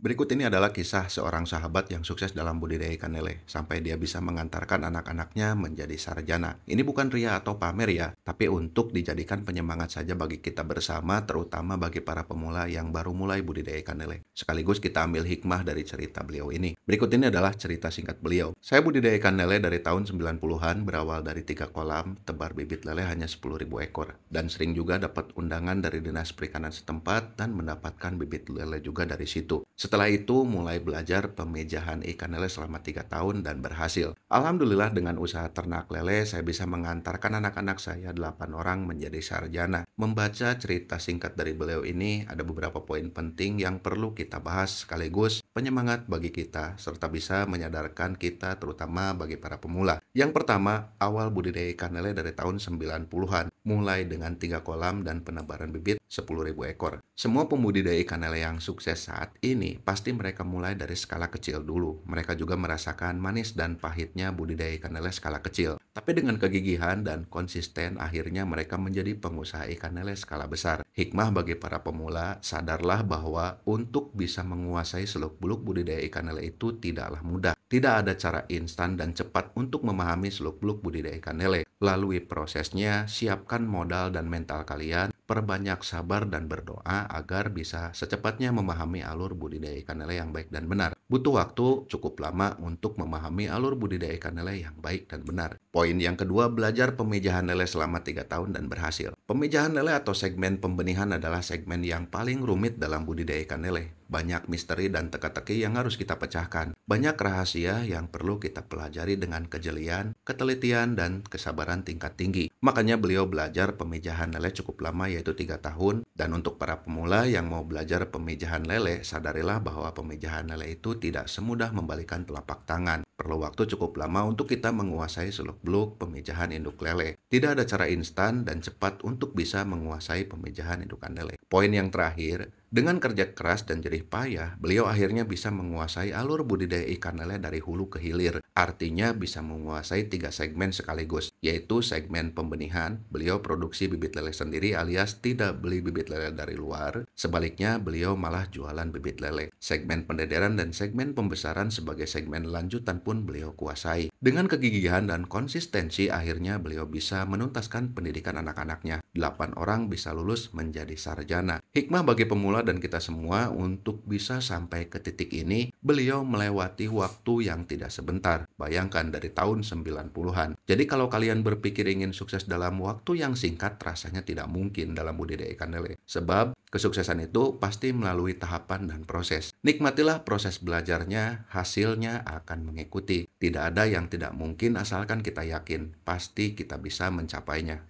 Berikut ini adalah kisah seorang sahabat yang sukses dalam budidaya ikan lele, sampai dia bisa mengantarkan anak-anaknya menjadi sarjana. Ini bukan ria atau pamer ya, tapi untuk dijadikan penyemangat saja bagi kita bersama, terutama bagi para pemula yang baru mulai budidaya ikan lele. Sekaligus kita ambil hikmah dari cerita beliau ini. Berikut ini adalah cerita singkat beliau. Saya budidaya ikan lele dari tahun 90-an, berawal dari tiga kolam, tebar bibit lele hanya 10.000 ekor. Dan sering juga dapat undangan dari dinas perikanan setempat dan mendapatkan bibit lele juga dari situ. Setelah itu mulai belajar pemejahan ikan lele selama 3 tahun dan berhasil. Alhamdulillah dengan usaha ternak lele saya bisa mengantarkan anak-anak saya 8 orang menjadi sarjana. Membaca cerita singkat dari beliau ini ada beberapa poin penting yang perlu kita bahas sekaligus penyemangat bagi kita serta bisa menyadarkan kita terutama bagi para pemula. Yang pertama, awal budidaya ikan lele dari tahun 90-an mulai dengan tiga kolam dan penebaran bibit 10.000 ekor. Semua pembudidaya ikan lele yang sukses saat ini pasti mereka mulai dari skala kecil dulu. Mereka juga merasakan manis dan pahitnya budidaya ikan lele skala kecil. Tapi dengan kegigihan dan konsisten akhirnya mereka menjadi pengusaha ikan lele skala besar. Hikmah bagi para pemula, sadarlah bahwa untuk bisa menguasai seluk-beluk budidaya ikan lele itu tidaklah mudah. Tidak ada cara instan dan cepat untuk memahami seluk-beluk budidaya ikan lele. Lalui prosesnya, siapkan modal dan mental kalian, perbanyak sabar dan berdoa agar bisa secepatnya memahami alur budidaya ikan lele yang baik dan benar. Butuh waktu cukup lama untuk memahami alur budidaya ikan lele yang baik dan benar. Poin yang kedua, belajar pemijahan lele selama 3 tahun dan berhasil. Pemijahan lele atau segmen pembenihan adalah segmen yang paling rumit dalam budidaya ikan lele. Banyak misteri dan teka-teki yang harus kita pecahkan. Banyak rahasia yang perlu kita pelajari dengan kejelian, ketelitian, dan kesabaran tingkat tinggi. Makanya beliau belajar pemijahan lele cukup lama yaitu tiga tahun. Dan untuk para pemula yang mau belajar pemijahan lele, sadarilah bahwa pemijahan lele itu tidak semudah membalikan telapak tangan. Perlu waktu cukup lama untuk kita menguasai seluk-beluk pemijahan induk lele. Tidak ada cara instan dan cepat untuk bisa menguasai pemijahan indukan lele. Poin yang terakhir, dengan kerja keras dan jerih payah, beliau akhirnya bisa menguasai alur budidaya ikan lele dari hulu ke hilir. Artinya bisa menguasai tiga segmen sekaligus, yaitu segmen pembenihan, beliau produksi bibit lele sendiri alias tidak beli bibit lele dari luar, sebaliknya beliau malah jualan bibit lele. Segmen pendederan dan segmen pembesaran sebagai segmen lanjutan pun pun beliau kuasai dengan kegigihan dan konsistensi akhirnya beliau bisa menuntaskan pendidikan anak-anaknya. Delapan orang bisa lulus menjadi sarjana. Hikmah bagi pemula dan kita semua untuk bisa sampai ke titik ini, beliau melewati waktu yang tidak sebentar. Bayangkan dari tahun 90-an. Jadi kalau kalian berpikir ingin sukses dalam waktu yang singkat, rasanya tidak mungkin dalam budidaya ikan lele. Sebab kesuksesan itu pasti melalui tahapan dan proses. Nikmatilah proses belajarnya, hasilnya akan mengikuti. Tidak ada yang tidak mungkin asalkan kita yakin pasti kita bisa mencapainya.